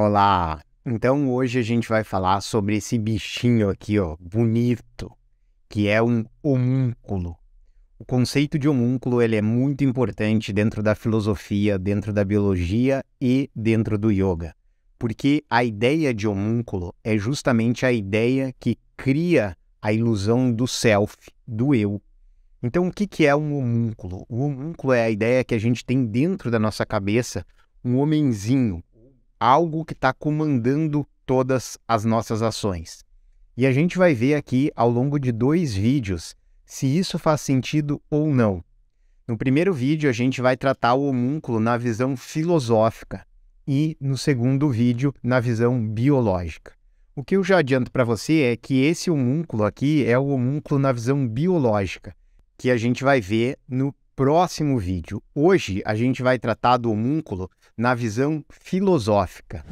Olá! Então hoje a gente vai falar sobre esse bichinho aqui, ó, bonito, que é um homúnculo. O conceito de homúnculo ele é muito importante dentro da filosofia, dentro da biologia e dentro do yoga, porque a ideia de homúnculo é justamente a ideia que cria a ilusão do self, do eu. Então, o que, que é um homúnculo? O homúnculo é a ideia que a gente tem dentro da nossa cabeça, um homenzinho, algo que está comandando todas as nossas ações. E a gente vai ver aqui ao longo de dois vídeos se isso faz sentido ou não. No primeiro vídeo, a gente vai tratar o homúnculo na visão filosófica e no segundo vídeo, na visão biológica. O que eu já adianto para você é que esse homúnculo aqui é o homúnculo na visão biológica, que a gente vai ver no próximo vídeo. Hoje a gente vai tratar do homúnculo na visão filosófica.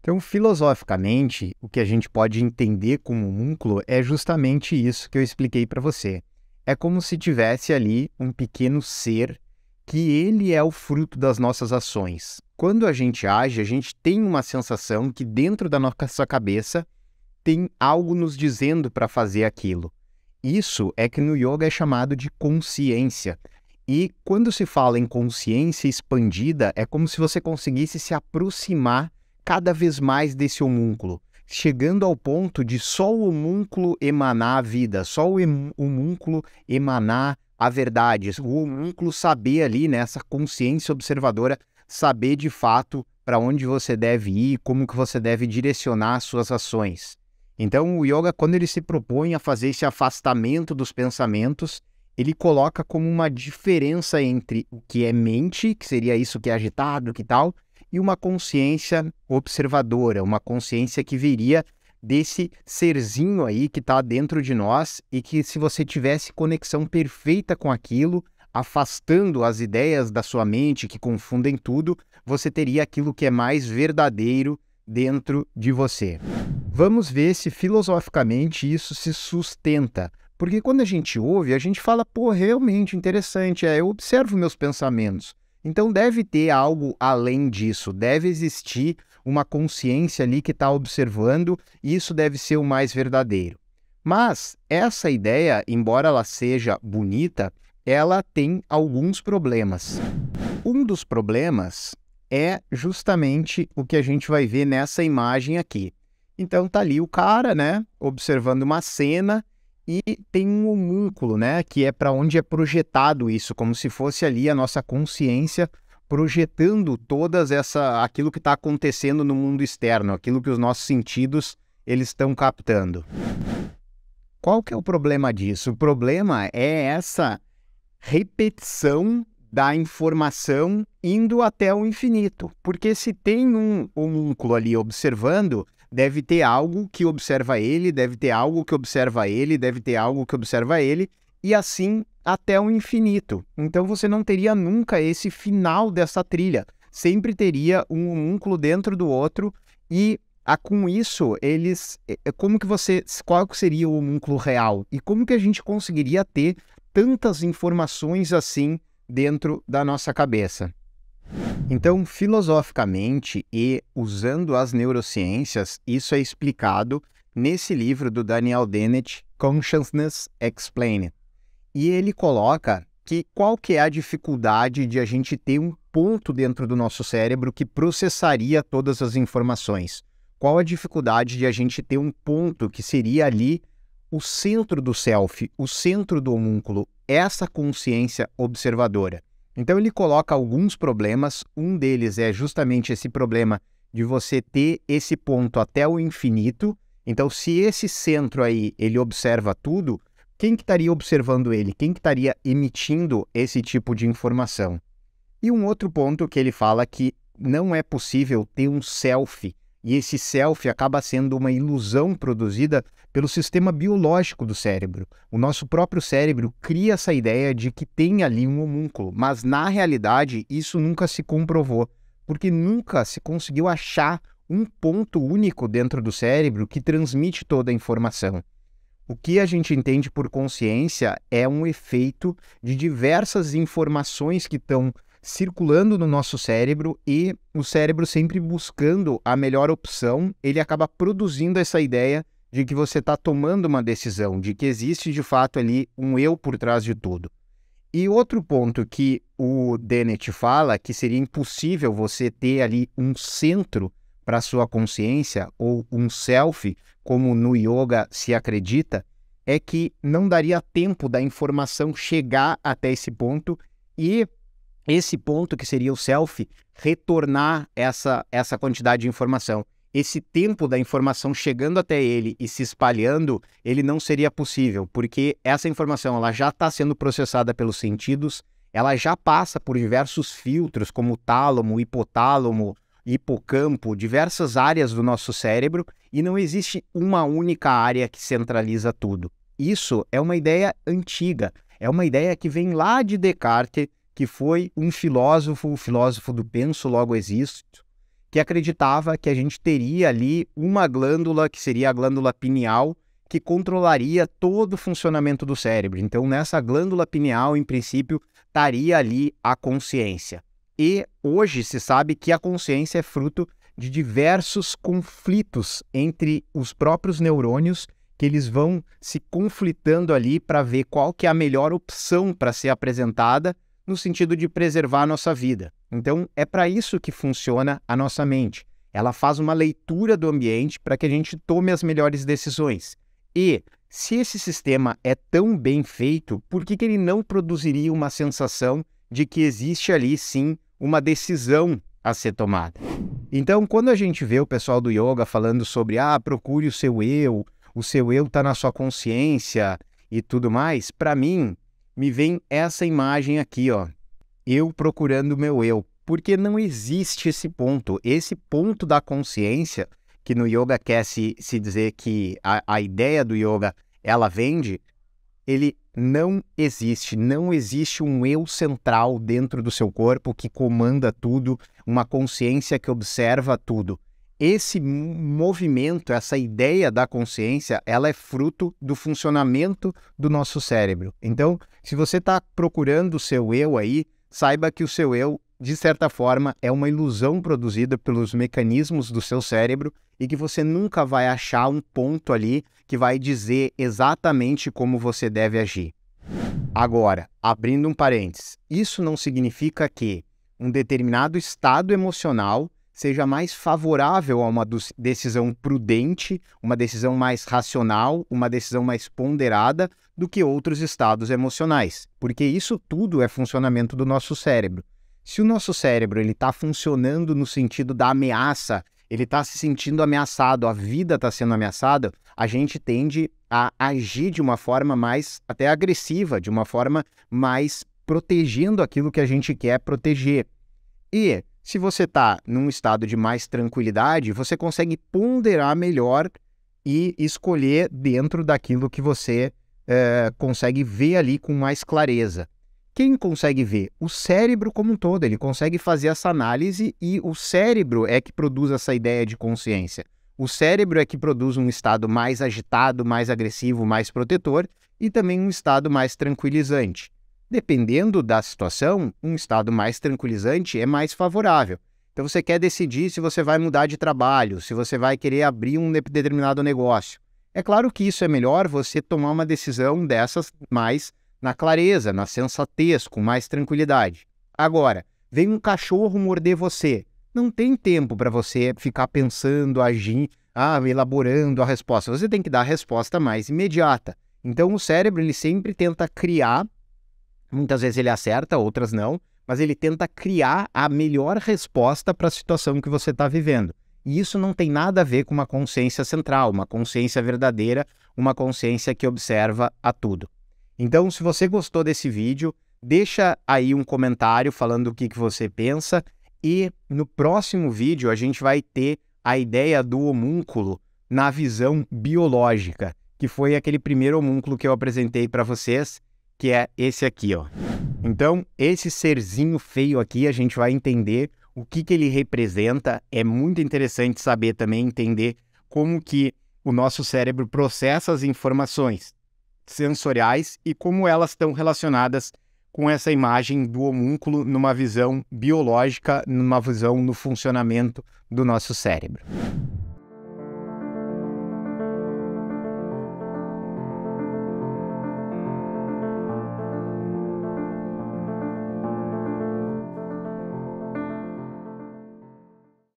Então, filosoficamente, o que a gente pode entender como homúnculo é justamente isso que eu expliquei para você. É como se tivesse ali um pequeno ser que ele é o fruto das nossas ações. Quando a gente age, a gente tem uma sensação que dentro da nossa cabeça tem algo nos dizendo para fazer aquilo. Isso é que no yoga é chamado de consciência. E quando se fala em consciência expandida, é como se você conseguisse se aproximar cada vez mais desse homúnculo, chegando ao ponto de só o homúnculo emanar a vida, só o homúnculo emanar a verdade, o homúnculo saber ali, né, consciência observadora, saber de fato para onde você deve ir, como que você deve direcionar as suas ações. Então, o yoga, quando ele se propõe a fazer esse afastamento dos pensamentos, ele coloca como uma diferença entre o que é mente, que seria isso que é agitado, que tal, e uma consciência observadora, uma consciência que viria desse serzinho aí que está dentro de nós e que se você tivesse conexão perfeita com aquilo, afastando as ideias da sua mente que confundem tudo, você teria aquilo que é mais verdadeiro dentro de você. Vamos ver se filosoficamente isso se sustenta, porque quando a gente ouve, a gente fala, pô, realmente interessante, é, eu observo meus pensamentos. Então deve ter algo além disso, deve existir uma consciência ali que está observando, e isso deve ser o mais verdadeiro. Mas essa ideia, embora ela seja bonita, ela tem alguns problemas. Um dos problemas é justamente o que a gente vai ver nessa imagem aqui. Então tá ali o cara, né, observando uma cena e tem um homúnculo, né, que é para onde é projetado isso, como se fosse ali a nossa consciência projetando todas essa aquilo que está acontecendo no mundo externo, aquilo que os nossos sentidos eles estão captando. Qual que é o problema disso? O problema é essa repetição da informação indo até o infinito, porque se tem um homúnculo ali observando, deve ter algo que observa ele, deve ter algo que observa ele, deve ter algo que observa ele, e assim até o infinito. Então você não teria nunca esse final dessa trilha. Sempre teria um homúnculo dentro do outro e ah, com isso, eles. Eh, eh, como que você. Qual seria o homúnculo real? E como que a gente conseguiria ter tantas informações assim dentro da nossa cabeça? Então, filosoficamente e usando as neurociências, isso é explicado nesse livro do Daniel Dennett, Consciousness Explained. E ele coloca que qual que é a dificuldade de a gente ter um ponto dentro do nosso cérebro que processaria todas as informações? Qual a dificuldade de a gente ter um ponto que seria ali o centro do self, o centro do homúnculo, essa consciência observadora? Então ele coloca alguns problemas, um deles é justamente esse problema de você ter esse ponto até o infinito. Então se esse centro aí, ele observa tudo, quem que estaria observando ele? Quem que estaria emitindo esse tipo de informação? E um outro ponto que ele fala que não é possível ter um selfie. E esse self acaba sendo uma ilusão produzida pelo sistema biológico do cérebro. O nosso próprio cérebro cria essa ideia de que tem ali um homúnculo, mas na realidade isso nunca se comprovou, porque nunca se conseguiu achar um ponto único dentro do cérebro que transmite toda a informação. O que a gente entende por consciência é um efeito de diversas informações que estão circulando no nosso cérebro e o cérebro sempre buscando a melhor opção, ele acaba produzindo essa ideia de que você está tomando uma decisão, de que existe de fato ali um eu por trás de tudo. E outro ponto que o Dennett fala, que seria impossível você ter ali um centro para sua consciência ou um self, como no yoga se acredita, é que não daria tempo da informação chegar até esse ponto e esse ponto que seria o self retornar essa, essa quantidade de informação. Esse tempo da informação chegando até ele e se espalhando, ele não seria possível, porque essa informação ela já está sendo processada pelos sentidos, ela já passa por diversos filtros, como tálamo, hipotálamo, hipocampo, diversas áreas do nosso cérebro, e não existe uma única área que centraliza tudo. Isso é uma ideia antiga, é uma ideia que vem lá de Descartes, que foi um filósofo, o filósofo do penso logo existo, que acreditava que a gente teria ali uma glândula, que seria a glândula pineal, que controlaria todo o funcionamento do cérebro. Então, nessa glândula pineal, em princípio, estaria ali a consciência. E hoje se sabe que a consciência é fruto de diversos conflitos entre os próprios neurônios que eles vão se conflitando ali para ver qual que é a melhor opção para ser apresentada no sentido de preservar a nossa vida. Então, é para isso que funciona a nossa mente. Ela faz uma leitura do ambiente para que a gente tome as melhores decisões. E, se esse sistema é tão bem feito, por que, que ele não produziria uma sensação de que existe ali sim uma decisão a ser tomada? Então, quando a gente vê o pessoal do yoga falando sobre ah, procure o seu eu, o seu eu está na sua consciência e tudo mais, para mim, me vem essa imagem aqui, ó. Eu procurando meu eu. Porque não existe esse ponto. Esse ponto da consciência, que no yoga quer se, se dizer que a, a ideia do yoga ela vende, ele não existe. Não existe um eu central dentro do seu corpo que comanda tudo, uma consciência que observa tudo esse movimento, essa ideia da consciência, ela é fruto do funcionamento do nosso cérebro. Então, se você está procurando o seu eu aí, saiba que o seu eu, de certa forma, é uma ilusão produzida pelos mecanismos do seu cérebro e que você nunca vai achar um ponto ali que vai dizer exatamente como você deve agir. Agora, abrindo um parênteses, isso não significa que um determinado estado emocional seja mais favorável a uma decisão prudente, uma decisão mais racional, uma decisão mais ponderada do que outros estados emocionais, porque isso tudo é funcionamento do nosso cérebro. Se o nosso cérebro ele está funcionando no sentido da ameaça, ele está se sentindo ameaçado, a vida está sendo ameaçada, a gente tende a agir de uma forma mais até agressiva, de uma forma mais protegendo aquilo que a gente quer proteger. E se você está num estado de mais tranquilidade, você consegue ponderar melhor e escolher dentro daquilo que você é, consegue ver ali com mais clareza. Quem consegue ver? O cérebro como um todo, ele consegue fazer essa análise e o cérebro é que produz essa ideia de consciência. O cérebro é que produz um estado mais agitado, mais agressivo, mais protetor e também um estado mais tranquilizante. Dependendo da situação, um estado mais tranquilizante é mais favorável. Então você quer decidir se você vai mudar de trabalho, se você vai querer abrir um determinado negócio. É claro que isso é melhor você tomar uma decisão dessas mais na clareza, na sensatez, com mais tranquilidade. Agora, vem um cachorro morder você. Não tem tempo para você ficar pensando, agir, ah, elaborando a resposta. Você tem que dar a resposta mais imediata. Então o cérebro ele sempre tenta criar Muitas vezes ele acerta, outras não, mas ele tenta criar a melhor resposta para a situação que você está vivendo. E isso não tem nada a ver com uma consciência central, uma consciência verdadeira, uma consciência que observa a tudo. Então, se você gostou desse vídeo, deixa aí um comentário falando o que, que você pensa. E no próximo vídeo a gente vai ter a ideia do homúnculo na visão biológica, que foi aquele primeiro homúnculo que eu apresentei para vocês que é esse aqui, ó. Então, esse serzinho feio aqui, a gente vai entender o que, que ele representa. É muito interessante saber também entender como que o nosso cérebro processa as informações sensoriais e como elas estão relacionadas com essa imagem do homúnculo numa visão biológica, numa visão no funcionamento do nosso cérebro.